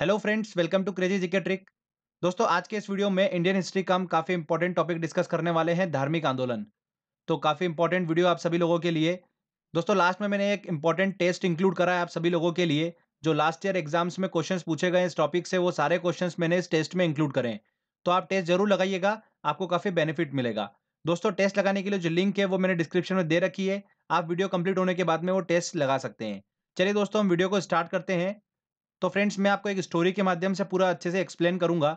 hello friends welcome to crazy GK trick दोस्तों आज के इस वीडियो में इंडियन हिस्ट्री का हम काफ़ी इंपॉर्टेंट टॉपिक डिस्कस करने वाले हैं धार्मिक आंदोलन तो काफ़ी इंपॉर्टेंट वीडियो आप सभी लोगों के लिए दोस्तों लास्ट में मैंने एक इंपॉर्टेंट टेस्ट इंक्लूड करा है आप सभी लोगों के लिए जो लास्ट ईयर एग्जाम्स में क्वेश्चन पूछे गए इस टॉपिक से वो सारे क्वेश्चन मैंने इस टेस्ट में इंक्लूड करें तो आप टेस्ट जरूर लगाइएगा आपको काफ़ी बेनिफिट मिलेगा दोस्तों टेस्ट लगाने के लिए जो लिंक है वो मैंने डिस्क्रिप्शन में दे रखी है आप वीडियो कंप्लीट होने के बाद में वो टेस्ट लगा सकते हैं चलिए दोस्तों हम वीडियो को स्टार्ट करते हैं तो फ्रेंड्स मैं आपको एक स्टोरी के माध्यम से पूरा अच्छे से एक्सप्लेन करूंगा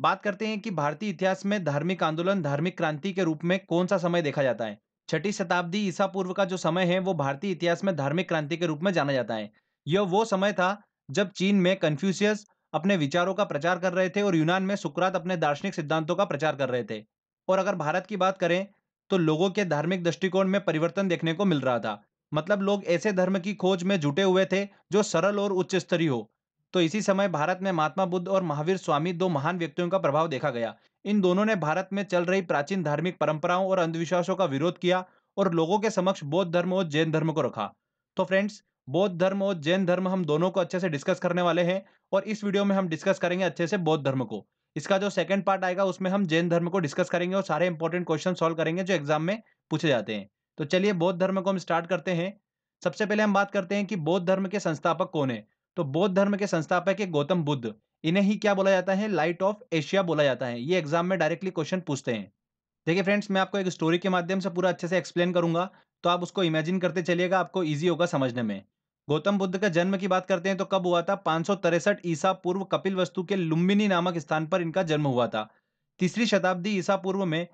बात करते हैं कि भारतीय इतिहास में धार्मिक आंदोलन धार्मिक क्रांति के रूप में कौन सा समय देखा जाता है छठी शताब्दी ईसा पूर्व का जो समय है वो भारतीय इतिहास में धार्मिक क्रांति के रूप में जाना जाता है यह वो समय था जब चीन में कन्फ्यूशियस अपने विचारों का प्रचार कर रहे थे और यूनान में सुकरात अपने दार्शनिक सिद्धांतों का प्रचार कर रहे थे और अगर भारत की बात करें तो लोगों के धार्मिक दृष्टिकोण में परिवर्तन देखने को मिल रहा था मतलब लोग ऐसे धर्म की खोज में जुटे हुए थे जो सरल और उच्च स्तरीय हो तो इसी समय भारत में महात्मा बुद्ध और महावीर स्वामी दो महान व्यक्तियों का प्रभाव देखा गया इन दोनों ने भारत में चल रही प्राचीन धार्मिक परंपराओं और अंधविश्वासों का विरोध किया और लोगों के समक्ष बौद्ध धर्म और जैन धर्म को रखा तो फ्रेंड्स बौद्ध धर्म और जैन धर्म हम दोनों को अच्छे से डिस्कस करने वाले हैं और इस वीडियो में हम डिस्कस करेंगे अच्छे से बौद्ध धर्म को इसका जो सेकंड पार्ट आएगा उसमें हम जैन धर्म को डिस्कस करेंगे और सारे इंपॉर्टेंट क्वेश्चन सॉल्व करेंगे जो एग्जाम में पूछे जाते हैं तो चलिए बौद्ध धर्म को हम स्टार्ट करते हैं सबसे पहले हम बात करते हैं कि बौद्ध धर्म के संस्थापक कौन है तो बौद्ध धर्म के संस्थापक है गौतम बुद्ध इन्हें ही क्या बोला जाता है लाइट ऑफ एशिया बोला जाता है ये एग्जाम में डायरेक्टली क्वेश्चन पूछते हैं देखिए फ्रेंड्स मैं आपको एक स्टोरी के माध्यम से पूरा अच्छे से एक्सप्लेन करूंगा तो आप उसको इमेजिन करते चलिएगा आपको इजी होगा समझने में गौतम बुद्ध का जन्म की बात करते हैं तो कब हुआ था पांच ईसा पूर्व कपिल के लुम्बिनी नामक स्थान पर इनका जन्म हुआ था तीसरी शताब्दी ईसा पूर्व में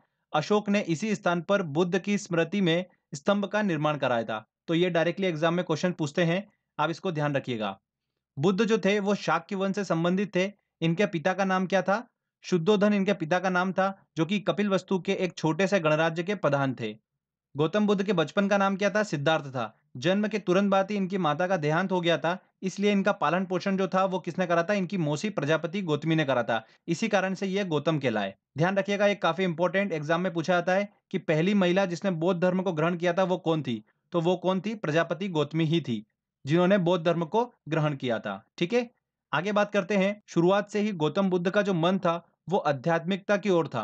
अशोक ने इसी स्थान पर बुद्ध की स्मृति में स्तंभ का निर्माण कराया था तो ये डायरेक्टली एग्जाम में क्वेश्चन पूछते हैं आप इसको ध्यान रखिएगा बुद्ध जो थे वो शाक्य वंश से संबंधित थे इनके पिता का नाम क्या था शुद्धोधन इनके पिता का नाम था जो कि कपिल वस्तु के एक छोटे से गणराज्य के प्रधान थे गौतम बुद्ध के बचपन का नाम क्या था सिद्धार्थ था जन्म के तुरंत बाद ही इनकी माता का देहांत हो गया था इसलिए इनका पालन पोषण जो था वो किसने करा था इनकी मौसी प्रजापति गौतमी ने करा था इसी कारण से ये गौतम कहलाए ध्यान रखिएगा एक काफी इंपॉर्टेंट एग्जाम में पूछा जाता है कि पहली महिला जिसने बौद्ध धर्म को ग्रहण किया था वो कौन थी तो वो कौन थी प्रजापति गौतमी ही थी जिन्होंने बौद्ध धर्म को ग्रहण किया था ठीक है आगे बात करते हैं शुरुआत से ही गौतम बुद्ध का जो मन था वो आध्यात्मिकता की ओर था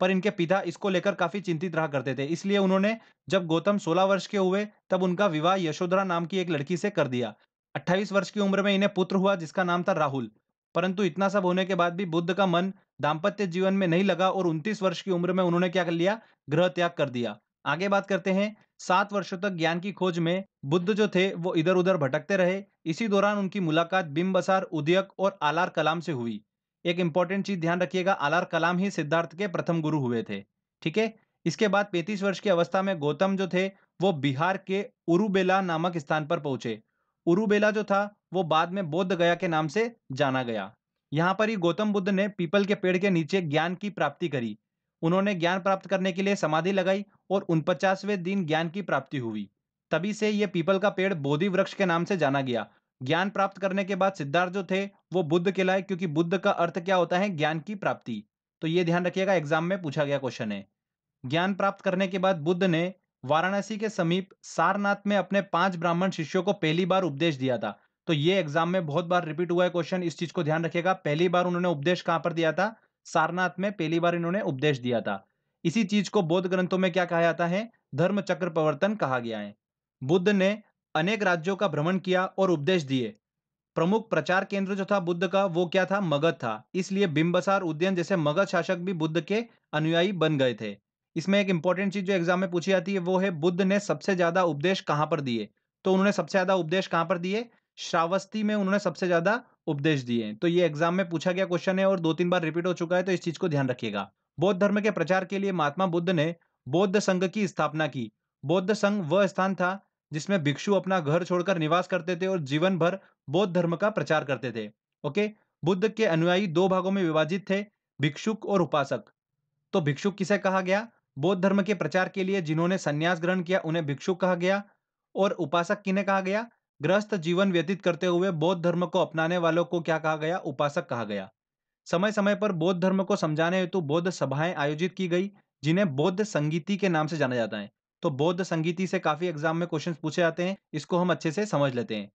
पर इनके पिता इसको लेकर काफी चिंतित रहा करते थे इसलिए उन्होंने जब गौतम 16 वर्ष के हुए तब उनका विवाह यशोधरा नाम की एक लड़की से कर दिया 28 वर्ष की उम्र में इन्हें पुत्र हुआ जिसका नाम था राहुल परंतु इतना सब होने के बाद भी बुद्ध का मन दाम्पत्य जीवन में नहीं लगा और उनतीस वर्ष की उम्र में उन्होंने क्या कर लिया ग्रह त्याग कर दिया आगे बात करते हैं सात वर्षों तक ज्ञान की खोज में बुद्ध जो थे वो इधर उधर भटकते रहे इसी दौरान उनकी मुलाकात बिम्बसार उदयक और आलार कलाम से हुई एक इंपॉर्टेंट चीज ध्यान रखिएगा आलार कलाम ही सिद्धार्थ के प्रथम गुरु हुए थे ठीक है इसके बाद पैंतीस वर्ष की अवस्था में गौतम जो थे वो बिहार के उरुबेला नामक स्थान पर पहुंचे उरुबेला जो था वो बाद में बौद्ध गया के नाम से जाना गया यहाँ पर ही गौतम बुद्ध ने पीपल के पेड़ के नीचे ज्ञान की प्राप्ति करी उन्होंने ज्ञान प्राप्त करने के लिए समाधि लगाई और उनपचासवें दिन ज्ञान की प्राप्ति हुई तभी से ये पीपल का पेड़ बोधि वृक्ष के नाम से जाना गया ज्ञान प्राप्त करने के बाद सिद्धार्थ जो थे वो बुद्ध कहलाए क्योंकि बुद्ध का अर्थ क्या होता है ज्ञान की प्राप्ति तो ये ध्यान रखिएगा एग्जाम में पूछा गया क्वेश्चन है ज्ञान प्राप्त करने के बाद बुद्ध ने वाराणसी के समीप सारनाथ में अपने पांच ब्राह्मण शिष्यों को पहली बार उपदेश दिया था तो ये एग्जाम में बहुत बार रिपीट हुआ है क्वेश्चन इस चीज को ध्यान रखिएगा पहली बार उन्होंने उपदेश कहां पर दिया था सारनाथ में पहली बार इन्होंने उपदेश दिया था इसी चीज को बौद्ध ग्रंथों में क्या कहा जाता है धर्म चक्र प्रवर्तन कहा गया है बुद्ध ने अनेक राज्यों का भ्रमण किया और उपदेश दिए प्रमुख प्रचार केंद्र जो था बुद्ध का वो क्या था मगध था इसलिए बिंबसार उद्यन जैसे मगध शासक भी बुद्ध के अनुयायी बन गए थे इसमें एक इंपॉर्टेंट चीज जो एग्जाम में पूछी जाती है वो है बुद्ध ने सबसे ज्यादा उपदेश कहाँ पर दिए तो उन्होंने सबसे ज्यादा उपदेश कहाँ पर दिए श्रावस्ती में उन्होंने सबसे ज्यादा उपदेश दिए तो ये एग्जाम में पूछा गया क्वेश्चन है और दो तीन बार रिपीट हो चुका है तो इस चीज को ध्यान रखिएगा बौद्ध धर्म के प्रचार के लिए महात्मा बुद्ध ने बौद्ध संघ की स्थापना की बौद्ध संघ वह स्थान था जिसमें भिक्षु अपना घर छोड़कर निवास करते थे और जीवन भर बौद्ध धर्म का प्रचार करते थे ओके बुद्ध के अनुयायी दो भागों में विभाजित थे भिक्षुक और उपासक तो भिक्षुक किसे कहा गया बौद्ध धर्म के प्रचार के लिए जिन्होंने संन्यास ग्रहण किया उन्हें भिक्षुक कहा गया और उपासक किन्हें कहा गया ग्रस्त जीवन व्यतीत करते हुए बौद्ध धर्म को अपनाने वालों को क्या कहा गया उपासक कहा गया समय समय पर बौद्ध धर्म को समझाने हेतु बौद्ध सभाएं आयोजित की गई जिन्हें बौद्ध संगीति के नाम से जाना जाता है तो बौद्ध संगीति से काफी एग्जाम में क्वेश्चन पूछे जाते हैं इसको हम अच्छे से समझ लेते हैं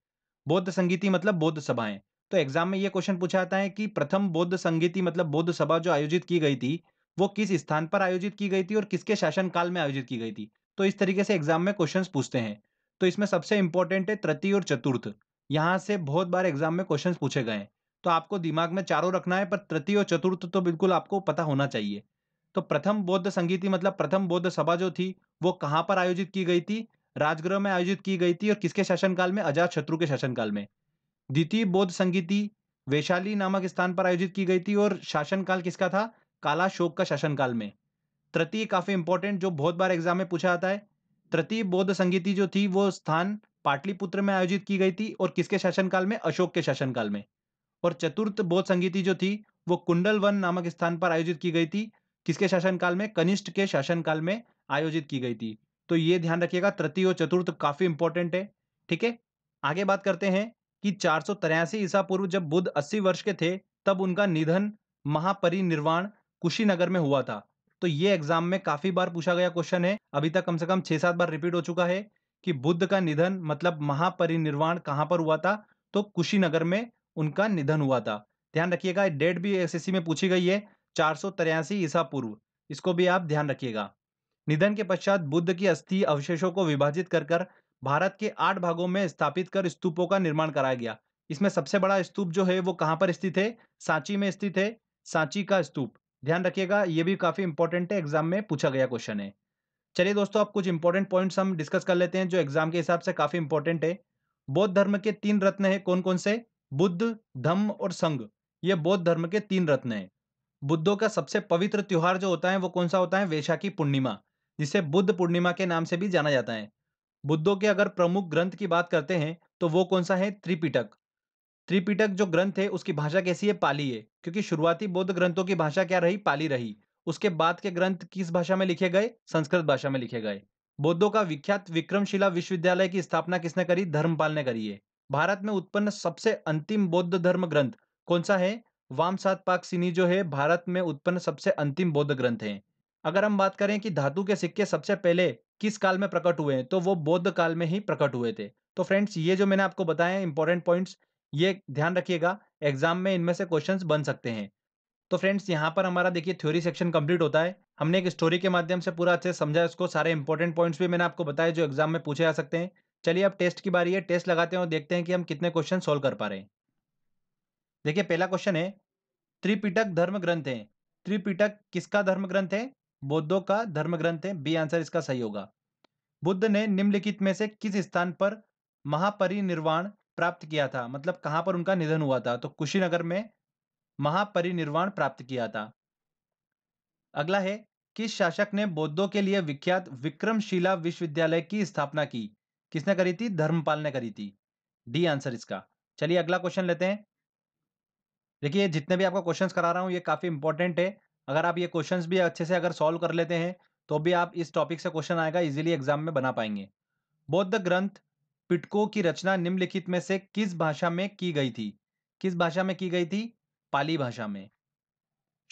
बौद्ध संगीति मतलब बौद्ध सभाएं तो एग्जाम में यह क्वेश्चन पूछा जाता है कि प्रथम बौद्ध संगीति मतलब बौद्ध सभा जो आयोजित की गई थी वो किस स्थान पर आयोजित की गई थी और किसके शासन काल में आयोजित की गई थी तो इस तरीके से एग्जाम में क्वेश्चन पूछते हैं तो इसमें सबसे इंपॉर्टेंट है तृतीय और चतुर्थ यहाँ से बहुत बार एग्जाम में क्वेश्चन पूछे गए हैं तो आपको दिमाग में चारों रखना है पर तृतीय और चतुर्थ तो बिल्कुल आपको पता होना चाहिए तो प्रथम बौद्ध संगीति मतलब प्रथम बौद्ध सभा जो थी वो कहाँ पर आयोजित की गई थी राजगृह में आयोजित की गई थी और किसके शासनकाल में अजात शत्रु के शासनकाल में द्वितीय बौद्ध संगीति वैशाली नामक स्थान पर आयोजित की गई थी और शासनकाल किसका था काला शोक का शासनकाल में तृतीय काफी इंपॉर्टेंट जो बहुत बार एग्जाम में पूछा जाता है तृतीय बौद्ध संगीति जो थी वो स्थान पाटलिपुत्र में आयोजित की गई थी और किसके शासनकाल में अशोक के शासनकाल में और चतुर्थ बौद्ध संगीति जो थी वो कुंडल वन नामक स्थान पर आयोजित की गई थी किसके शासनकाल में कनिष्ठ के शासनकाल में आयोजित की गई थी तो ये ध्यान रखिएगा तृतीय और चतुर्थ काफी इंपॉर्टेंट है ठीक है आगे बात करते हैं कि चार सौ तिरासी ईसा पूर्व जब बुद्ध अस्सी वर्ष के थे तब उनका निधन महापरिनिर्वाण कुशीनगर में हुआ था तो ये एग्जाम में काफी बार पूछा गया क्वेश्चन है अभी तक कम से कम छह सात बार रिपीट हो चुका है कि बुद्ध का निधन मतलब महापरिनिर्वाण कहां पर हुआ था तो कुशीनगर में उनका निधन हुआ था ध्यान रखिएगा डेट भी एस में पूछी गई है चार सौ ईसा पूर्व इसको भी आप ध्यान रखिएगा निधन के पश्चात बुद्ध की अस्थि अवशेषों को विभाजित कर कर भारत के आठ भागों में स्थापित कर स्तूपों का निर्माण कराया गया इसमें सबसे बड़ा स्तूप जो है वो कहां पर स्थित है सांची में स्थित है सांची का स्तूप ध्यान रखिएगा ये भी काफ़ी इंपॉर्टेंट है एग्जाम में पूछा गया क्वेश्चन है चलिए दोस्तों अब कुछ इंपॉर्टेंट पॉइंट्स हम डिस्कस कर लेते हैं जो एग्जाम के हिसाब से काफ़ी इंपॉर्टेंट है बौद्ध धर्म के तीन रत्न है कौन कौन से बुद्ध धम्म और संघ ये बौद्ध धर्म के तीन रत्न है बुद्धों का सबसे पवित्र त्योहार जो होता है वो कौन सा होता है वैशाखी पूर्णिमा जिसे बुद्ध पूर्णिमा के नाम से भी जाना जाता है बुद्धों के अगर प्रमुख ग्रंथ की बात करते हैं तो वो कौन सा है त्रिपिटक त्रिपिटक जो ग्रंथ है उसकी भाषा कैसी है पाली है क्योंकि शुरुआती बौद्ध ग्रंथों की भाषा क्या रही पाली रही उसके बाद के ग्रंथ किस भाषा में लिखे गए संस्कृत भाषा में लिखे गए बौद्धों का विख्यात विक्रमशिला विश्वविद्यालय की स्थापना किसने करी धर्मपाल ने करी है भारत में उत्पन्न सबसे अंतिम बौद्ध धर्म ग्रंथ कौन सा है वाम सात पाक सिनी जो है भारत में उत्पन्न सबसे अंतिम बौद्ध ग्रंथ है अगर हम बात करें कि धातु के सिक्के सबसे पहले किस काल में प्रकट हुए हैं तो वो बौद्ध काल में ही प्रकट हुए थे तो फ्रेंड्स ये जो मैंने आपको बताया इंपॉर्टेंट पॉइंट्स ये ध्यान रखिएगा एग्जाम में इनमें से क्वेश्चंस बन सकते हैं तो फ्रेंड्स यहाँ पर हमारा देखिए थ्योरी सेक्शन कंप्लीट होता है हमने एक स्टोरी के माध्यम से पूरा अच्छे समझा इसको सारे इंपॉर्टेंट पॉइंट्स भी मैंने आपको बताया जो एग्जाम में पूछे जा सकते हैं चलिए अब टेस्ट की बारी है टेस्ट लगाते हैं और देखते हैं कि हम कितने क्वेश्चन सोल्व कर पा रहे हैं देखिए पहला क्वेश्चन है त्रिपिटक धर्म ग्रंथ है त्रिपिटक किसका धर्म ग्रंथ है बौद्धों का धर्म ग्रंथ है बी आंसर इसका सही होगा बुद्ध ने निम्नलिखित में से किस स्थान पर महापरिनिर्वाण प्राप्त किया था मतलब कहां पर उनका निधन हुआ था तो कुशीनगर में महापरिनिर्वाण प्राप्त किया था अगला है किस शासक ने बौद्धों के लिए विख्यात विक्रमशिला विश्वविद्यालय की स्थापना की किसने करी थी धर्मपाल ने करी थी डी आंसर इसका चलिए अगला क्वेश्चन लेते हैं देखिए जितने भी आपको क्वेश्चंस करा रहा हूं ये काफ़ी इंपॉर्टेंट है अगर आप ये क्वेश्चंस भी अच्छे से अगर सॉल्व कर लेते हैं तो भी आप इस टॉपिक से क्वेश्चन आएगा इजिली एग्जाम में बना पाएंगे बौद्ध ग्रंथ पिटको की रचना निम्नलिखित में से किस भाषा में की गई थी किस भाषा में की गई थी पाली भाषा में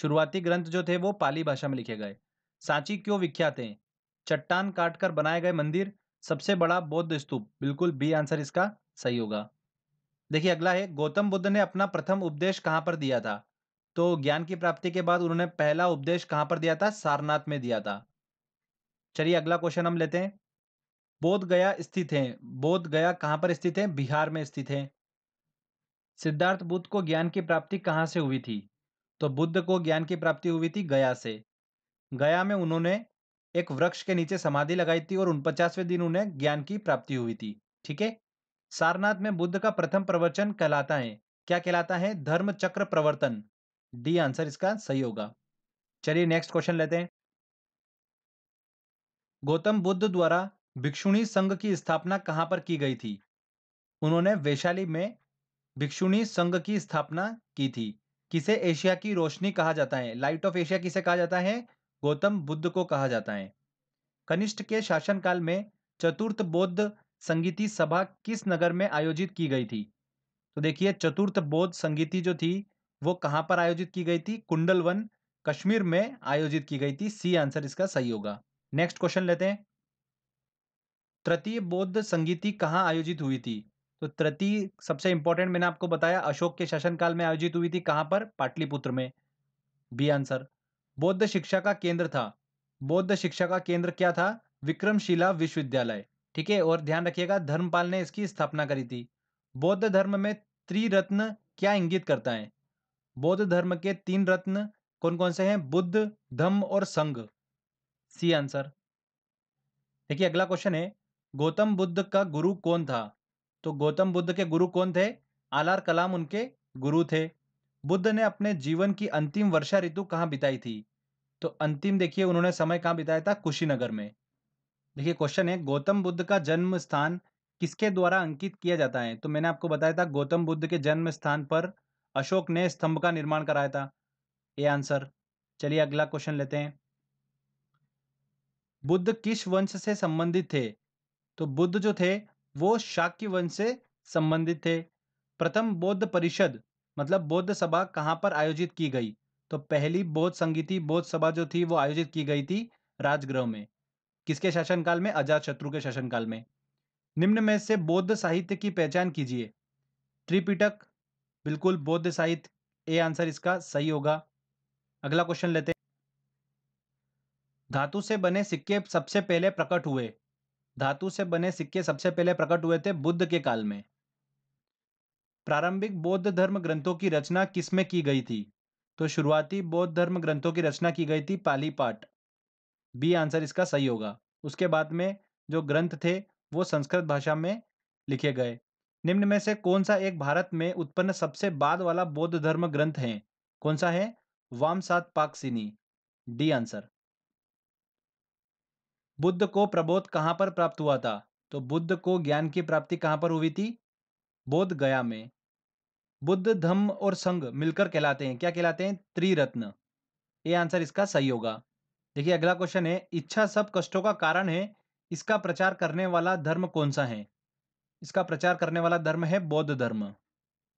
शुरुआती ग्रंथ जो थे वो पाली भाषा में लिखे गए सांची क्यों विख्यात है चट्टान काटकर बनाए गए मंदिर सबसे बड़ा बौद्ध स्तूप बिल्कुल बी आंसर इसका सही होगा देखिए अगला है गौतम बुद्ध ने अपना प्रथम उपदेश कहां पर दिया था तो ज्ञान की प्राप्ति के बाद उन्होंने पहला उपदेश कहां पर दिया था सारनाथ में दिया था चलिए अगला क्वेश्चन हम लेते हैं बोध गया स्थित है बोध गया कहाँ पर स्थित है बिहार में स्थित है सिद्धार्थ बुद्ध को ज्ञान की प्राप्ति कहाँ से हुई थी तो बुद्ध को ज्ञान की प्राप्ति हुई थी गया से गया में उन्होंने एक वृक्ष के नीचे समाधि लगाई थी और उनपचासवें दिन उन्हें ज्ञान की प्राप्ति हुई थी ठीक है सारनाथ में बुद्ध का प्रथम प्रवचन कहलाता है क्या कहलाता है धर्म चक्र प्रवर्तन डी आंसर इसका सही होगा चलिए नेक्स्ट क्वेश्चन लेते हैं गौतम बुद्ध द्वारा भिक्षुणी संघ की स्थापना कहाँ पर की गई थी उन्होंने वैशाली में भिक्षुणी संघ की स्थापना की थी किसे एशिया की रोशनी कहा जाता है लाइट ऑफ एशिया किसे कहा जाता है गौतम बुद्ध को कहा जाता है कनिष्ठ के शासनकाल में चतुर्थ बौद्ध संगीति सभा किस नगर में आयोजित की गई थी तो देखिए चतुर्थ बौद्ध संगीति जो थी वो कहाँ पर आयोजित की गई थी कुंडलवन कश्मीर में आयोजित की गई थी सी आंसर इसका सही होगा नेक्स्ट क्वेश्चन लेते हैं तृतीय बौद्ध संगीति कहाँ आयोजित हुई थी तो तृतीय सबसे इंपॉर्टेंट मैंने आपको बताया अशोक के शासनकाल में आयोजित हुई थी कहां पर पाटलिपुत्र में बी आंसर बौद्ध शिक्षा का केंद्र था बौद्ध शिक्षा का केंद्र क्या था विक्रमशिला विश्वविद्यालय ठीक है और ध्यान रखिएगा धर्मपाल ने इसकी स्थापना करी थी बौद्ध धर्म में त्रिरत्न क्या इंगित करता है बौद्ध धर्म के तीन रत्न कौन कौन से हैं बुद्ध धम्म और संघ सी आंसर देखिए अगला क्वेश्चन है गौतम बुद्ध का गुरु कौन था तो गौतम बुद्ध के गुरु कौन थे आलार कलाम उनके गुरु थे बुद्ध ने अपने जीवन की अंतिम वर्षा ऋतु कहाँ बिताई थी तो अंतिम देखिए उन्होंने समय कहाँ बिताया था कुशीनगर में देखिए क्वेश्चन है गौतम बुद्ध का जन्म स्थान किसके द्वारा अंकित किया जाता है तो मैंने आपको बताया था गौतम बुद्ध के जन्म स्थान पर अशोक ने स्तंभ का निर्माण कराया था ये आंसर चलिए अगला क्वेश्चन लेते हैं बुद्ध किस वंश से संबंधित थे तो बुद्ध जो थे वो शाक्य वंश से संबंधित थे प्रथम बौद्ध परिषद मतलब बौद्ध सभा कहाँ पर आयोजित की गई तो पहली बौद्ध संगीति बौद्ध सभा जो थी वो आयोजित की गई थी राजगृह में किसके शासनकाल में अजात शत्रु के शासनकाल में निम्न में से बौद्ध साहित्य की पहचान कीजिए त्रिपिटक बिल्कुल बौद्ध साहित्य ए आंसर इसका सही होगा अगला क्वेश्चन लेते हैं धातु से बने सिक्के सबसे पहले प्रकट हुए धातु से बने सिक्के सबसे पहले प्रकट हुए थे बुद्ध के काल में प्रारंभिक बौद्ध धर्म ग्रंथों की रचना किसमें की गई थी तो शुरुआती बौद्ध धर्म ग्रंथों की रचना की गई थी पाली पाठ बी आंसर इसका सही होगा उसके बाद में जो ग्रंथ थे वो संस्कृत भाषा में लिखे गए निम्न में से कौन सा एक भारत में उत्पन्न सबसे बाद वाला बौद्ध धर्म ग्रंथ है कौन सा है वाम सात पाक डी आंसर बुद्ध को प्रबोध कहाँ पर प्राप्त हुआ था तो बुद्ध को ज्ञान की प्राप्ति कहाँ पर हुई थी बोध गया में बुद्ध धम्म और संघ मिलकर कहलाते हैं क्या कहलाते हैं त्रिरत्न ये आंसर इसका सही होगा देखिए अगला क्वेश्चन है इच्छा सब कष्टों का कारण है इसका प्रचार करने वाला धर्म कौन सा है इसका प्रचार करने वाला धर्म है बौद्ध धर्म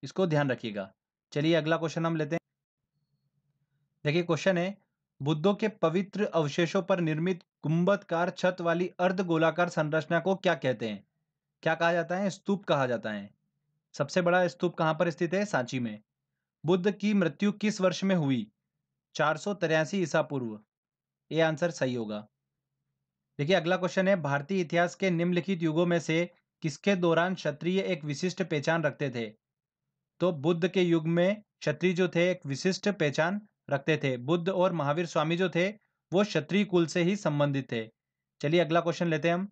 इसको ध्यान रखिएगा चलिए अगला क्वेश्चन हम लेते हैं देखिए क्वेश्चन है बुद्धों के पवित्र अवशेषों पर निर्मित गुंबदकार छत वाली अर्ध गोलाकार संरचना को क्या कहते हैं क्या कहा जाता है स्तूप कहा जाता है सबसे बड़ा स्तूप कहां पर स्थित है सांची में बुद्ध की मृत्यु किस वर्ष में हुई चार सौ तिरासी ईसा पूर्व ये आंसर सही होगा देखिए अगला क्वेश्चन है भारतीय इतिहास के निम्नलिखित युगों में से किसके दौरान क्षत्रिय एक विशिष्ट पहचान रखते थे तो बुद्ध के युग में क्षत्रिय जो थे एक विशिष्ट पहचान रखते थे बुद्ध और महावीर स्वामी जो थे वो क्षत्रिय कुल से ही संबंधित थे चलिए अगला क्वेश्चन लेते हैं हम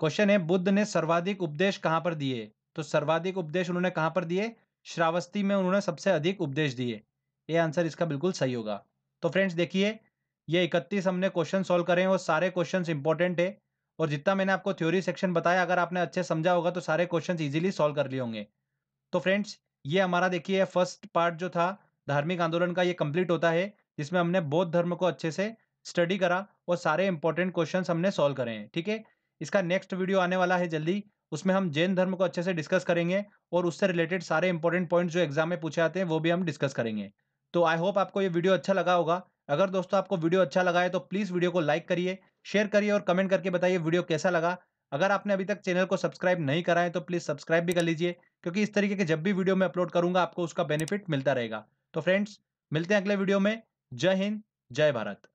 क्वेश्चन है बुद्ध ने सर्वाधिक उपदेश कहाँ पर दिए तो सर्वाधिक उपदेश उन्होंने कहां पर दिए श्रावस्ती में उन्होंने सबसे अधिक उपदेश दिए ये आंसर इसका बिल्कुल सही होगा तो फ्रेंड्स देखिए ये इकतीस हमने क्वेश्चन सोल्व करें और सारे क्वेश्चन इंपॉर्टेंट है और जितना मैंने आपको थ्योरी सेक्शन बताया अगर आपने अच्छे समझा होगा तो सारे क्वेश्चन इजिली सोल्व कर लिए होंगे तो फ्रेंड्स ये हमारा देखिए फर्स्ट पार्ट जो था धार्मिक आंदोलन का ये कंप्लीट होता है जिसमें हमने बौद्ध धर्म को अच्छे से स्टडी करा और सारे इंपॉर्टेंट क्वेश्चन हमने सॉल्व करे हैं ठीक है इसका नेक्स्ट वीडियो आने वाला है जल्दी उसमें हम जैन धर्म को अच्छे से डिस्कस करेंगे और उससे रिलेटेड सारे इंपॉर्टेंट पॉइंट जो एग्जाम में पूछे आते हैं वो भी हम डिस्कस करेंगे तो आई होप आपको ये वीडियो अच्छा लगा होगा अगर दोस्तों आपको वीडियो अच्छा लगा है तो प्लीज़ वीडियो को लाइक करिए शेयर करिए और कमेंट करके बताइए वीडियो कैसा लगा अगर आपने अभी तक चैनल को सब्सक्राइब नहीं करा है तो प्लीज़ सब्सक्राइब भी कर लीजिए क्योंकि इस तरीके के जब भी वीडियो मैं अपलोड करूंगा आपको उसका बेनिफिट मिलता रहेगा तो फ्रेंड्स मिलते हैं अगले वीडियो में जय हिंद जय भारत